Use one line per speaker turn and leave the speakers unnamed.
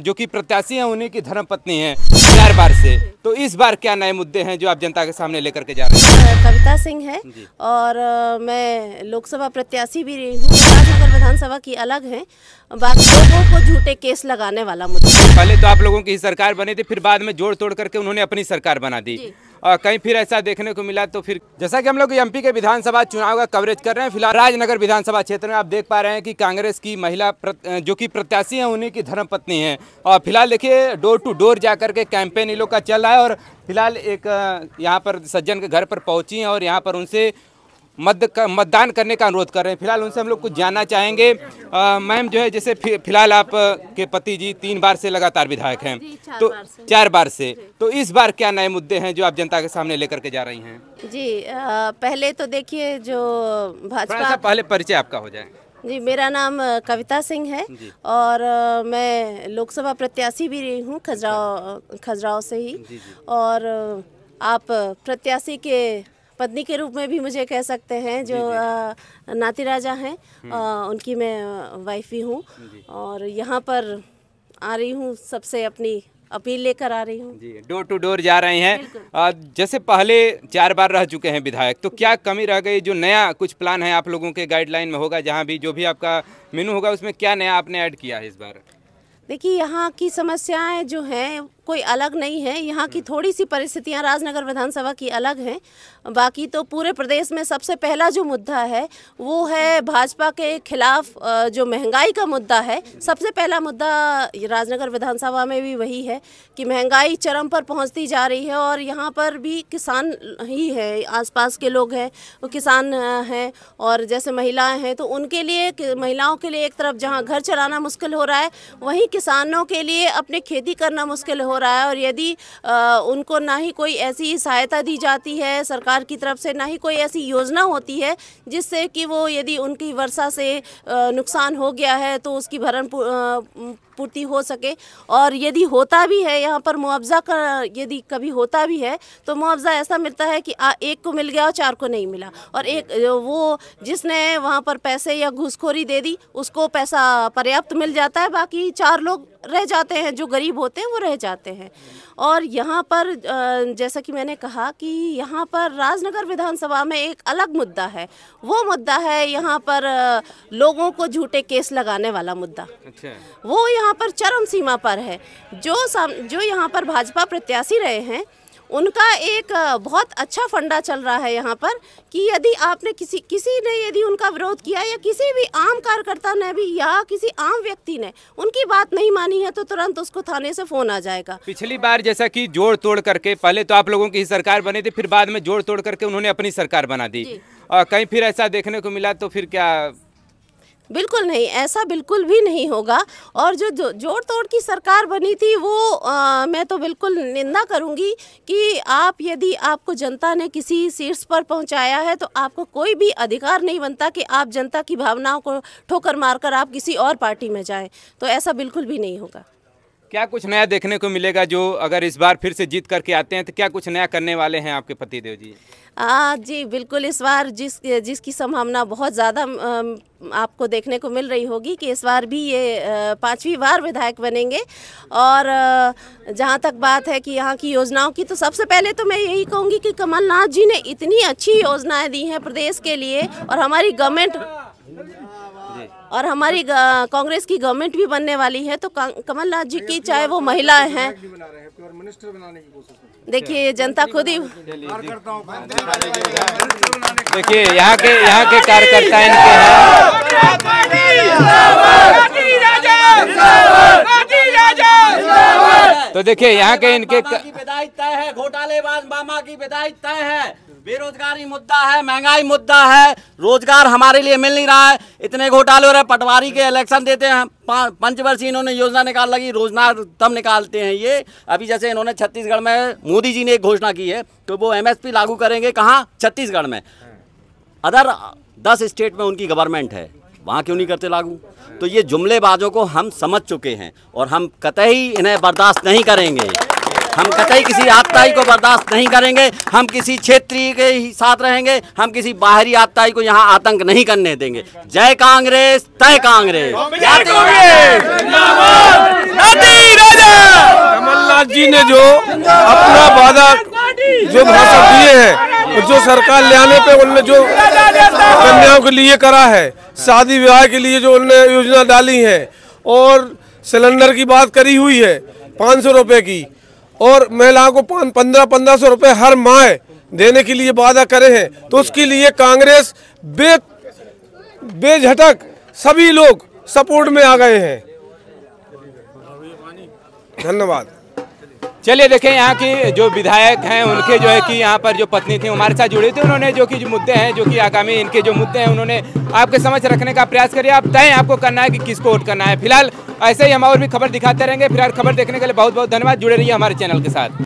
जो कि प्रत्याशी हैं उन्हीं की धर्मपत्नी हैं चार बार से तो इस बार क्या नए मुद्दे हैं जो आप जनता के सामने लेकर के जा रहे
हैं कविता सिंह है और मैं लोकसभा प्रत्याशी भी रही हूँ राजनगर विधानसभा की अलग है बाकी लोगों को झूठे केस लगाने वाला मुद्दा
पहले तो आप लोगों की सरकार बनी थी फिर बाद में जोड़ तोड़ करके उन्होंने अपनी सरकार बना दी और कहीं फिर ऐसा देखने को मिला तो फिर जैसा कि हम लोग एम के विधानसभा चुनाव का कवरेज कर रहे हैं फिलहाल राजनगर विधानसभा क्षेत्र में आप देख पा रहे हैं कि कांग्रेस की महिला प्रत, जो कि प्रत्याशी हैं उन्हीं की धर्मपत्नी हैं और फिलहाल देखिए डोर टू डोर जा के कैंपेन इन लोग का चल रहा है और फिलहाल एक यहाँ पर सज्जन के घर पर पहुँची हैं और यहाँ पर उनसे मत मतदान करने का अनुरोध कर रहे हैं फिलहाल उनसे हम लोग कुछ जानना चाहेंगे मैम जो है जैसे फिलहाल आप के पति जी तीन बार से लगातार विधायक हैं तो चार बार से तो इस बार क्या नए मुद्दे हैं जो आप जनता के सामने लेकर के जा रही हैं
जी आ, पहले तो देखिए जो भाजपा पहले
परिचय आपका हो जाए
जी मेरा नाम कविता सिंह है और आ, मैं लोकसभा प्रत्याशी भी रही हूँ खजराव अच्छा। खजराव से ही और आप प्रत्याशी के पत्नी के रूप में भी मुझे कह सकते हैं जो नाती राजा हैं हम्म। उनकी मैं वाइफी हूँ और यहाँ पर आ रही हूँ सबसे अपनी अपील लेकर आ रही हूँ
डोर टू डोर जा रहे हैं जैसे पहले चार बार रह चुके हैं विधायक तो क्या कमी रह गई जो नया कुछ प्लान है आप लोगों के गाइडलाइन में होगा जहाँ भी जो भी आपका मेनू होगा उसमें क्या नया आपने ऐड किया है इस बार
देखिए यहाँ की समस्याएं जो हैं कोई अलग नहीं है यहाँ की हम्म। थोड़ी सी परिस्थितियाँ राजनगर विधानसभा की अलग हैं बाकी तो पूरे प्रदेश में सबसे पहला जो मुद्दा है वो है हम्म। भाजपा के खिलाफ जो महंगाई का मुद्दा है हम्म। सबसे पहला मुद्दा राजनगर विधानसभा में भी वही है कि महंगाई चरम पर पहुँचती जा रही है और यहाँ पर भी किसान ही है आस के लोग हैं वो किसान हैं और जैसे महिलाएँ हैं तो उनके लिए महिलाओं के लिए एक तरफ जहाँ घर चलाना मुश्किल हो रहा है वहीं किसानों के लिए अपने खेती करना मुश्किल हो हो रहा है और यदि उनको ना ही कोई ऐसी सहायता दी जाती है सरकार की तरफ से ना ही कोई ऐसी योजना होती है जिससे कि वो यदि उनकी वर्षा से नुकसान हो गया है तो उसकी भरण आपूर्ति हो सके और यदि होता भी है यहाँ पर मुआवजा का यदि कभी होता भी है तो मुआवजा ऐसा मिलता है कि आ, एक को मिल गया और चार को नहीं मिला और एक वो जिसने वहाँ पर पैसे या घूसखोरी दे दी उसको पैसा पर्याप्त मिल जाता है बाकी चार लोग रह जाते हैं जो गरीब होते हैं वो रह जाते हैं और यहाँ पर जैसा कि मैंने कहा कि यहाँ पर राजनगर विधानसभा में एक अलग मुद्दा है वो मुद्दा है यहाँ पर लोगों को झूठे केस लगाने वाला मुद्दा अच्छा। वो यहाँ यहाँ पर चरम सीमा पर है जो साम जो यहाँ पर भाजपा प्रत्याशी रहे हैं उनका एक बहुत अच्छा फंडा चल रहा है यहाँ पर कि यदि आपने किसी किसी ने यदि उनका विरोध किया या किसी भी आम कार्यकर्ता ने भी या किसी आम व्यक्ति ने उनकी बात नहीं मानी है तो तुरंत उसको थाने से फोन आ जाएगा
पिछली बार जैसा कि जोड़ तोड़ करके पहले तो आप लोगों की सरकार बनी थी फिर बाद में जोड़ तोड़ करके उन्होंने अपनी सरकार बना दी और कहीं फिर ऐसा देखने को मिला तो फिर क्या
बिल्कुल नहीं ऐसा बिल्कुल भी नहीं होगा और जो जोड़ तोड़ की सरकार बनी थी वो आ, मैं तो बिल्कुल निंदा करूंगी कि आप यदि आपको जनता ने किसी शीर्ष पर पहुंचाया है तो आपको कोई भी अधिकार नहीं बनता कि आप जनता की भावनाओं को ठोकर मारकर आप किसी और पार्टी में जाएं तो ऐसा बिल्कुल भी नहीं होगा
क्या कुछ नया देखने को मिलेगा जो अगर इस बार फिर से जीत करके आते हैं तो क्या कुछ नया करने वाले हैं आपके पतिदेव जी
आ, जी बिल्कुल इस बार जिस जिसकी संभावना बहुत ज़्यादा आपको देखने को मिल रही होगी कि इस बार भी ये पांचवी बार विधायक बनेंगे और जहाँ तक बात है कि यहाँ की योजनाओं की तो सबसे पहले तो मैं यही कहूँगी कि कमलनाथ जी ने इतनी अच्छी योजनाएँ दी हैं प्रदेश के लिए और हमारी गवर्नमेंट और हमारी कांग्रेस की गवर्नमेंट भी बनने वाली है तो कमलनाथ जी की चाहे वो महिलाएं हैं देखिए जनता खुद ही हाँ, हाँ,
हाँ। देखिए यहाँ के यहाँ के कार्यकर्ता इनके तो देखिए यहाँ के इनके तय है घोटालेबाज मामा की विदाई
तय है बेरोजगारी मुद्दा है महंगाई मुद्दा है रोजगार हमारे लिए मिल नहीं रहा है इतने घोटाले हो रहे पटवारी के इलेक्शन देते हैं पंचवर्षीय इन्होंने योजना निकाल लगी रोजना तब निकालते हैं ये अभी जैसे इन्होंने छत्तीसगढ़ में मोदी जी ने एक घोषणा की है तो वो एम लागू करेंगे कहाँ छत्तीसगढ़ में अदर दस स्टेट में उनकी गवर्नमेंट है वहाँ क्यों नहीं करते लागू तो ये जुमलेबाजों को हम समझ चुके हैं और हम कतई इन्हें बर्दाश्त नहीं करेंगे हम कतई किसी आपताई को बर्दाश्त नहीं करेंगे हम किसी क्षेत्रीय के ही साथ रहेंगे हम किसी बाहरी आपताई को यहाँ आतंक नहीं करने देंगे जय कांग्रेस तय कांग्रेस कमलनाथ जी ने जो अपना वादा जो भाषण
दिए हैं जो सरकार ले आने पे उनने जो कन्याओं के लिए करा है शादी विवाह के लिए जो उनने योजना डाली है और सिलेंडर की बात करी हुई है पाँच सौ रुपये की और महिलाओं को पंद्रह पंद्रह सौ रुपए हर माह देने के लिए वादा करे हैं तो उसके लिए कांग्रेस बे बेझटक सभी लोग सपोर्ट में आ गए हैं धन्यवाद चलिए देखें यहाँ की जो विधायक हैं उनके जो है कि यहाँ पर जो पत्नी थी हमारे साथ जुड़े थे उन्होंने जो कि जो मुद्दे हैं जो कि आगामी इनके जो मुद्दे हैं उन्होंने आपके समझ रखने का प्रयास करिए आप तय आपको करना है कि किसको वोट करना है फिलहाल ऐसे ही हम और भी खबर दिखाते रहेंगे फिर खबर देखने के लिए बहुत बहुत धन्यवाद जुड़े रहिए हमारे चैनल के साथ